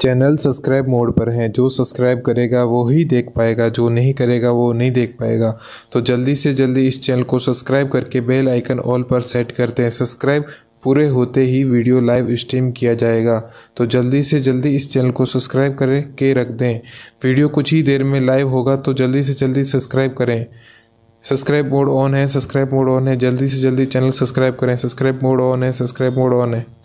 channel subscribe mode पर हैं जो सब्सक्राइब करेगा वो ही देख पाएगा जो नहीं करेगा वो नहीं देख पाएगा तो जल्दी से जल्दी इस चैनल को सब्सक्राइब करके बेल आइकन ऑल पर सेट करते हैं सब्सक्राइब पूरे होते ही वीडियो लाइव स्ट्रीम किया जाएगा तो जल्दी से जल्दी इस चैनल को सब्सक्राइब करके रख दें वीडियो कुछ ही देर में लाइव होगा तो जल्दी से जल्दी सब्सक्राइब करें सब्सक्राइब मोड ऑन है सब्सक्राइब मोड ऑन है जल्दी से जल्दी चैनल सब्सक्राइब करें सब्सक्राइब मोड ऑन है सब्सक्राइब मोड ऑन है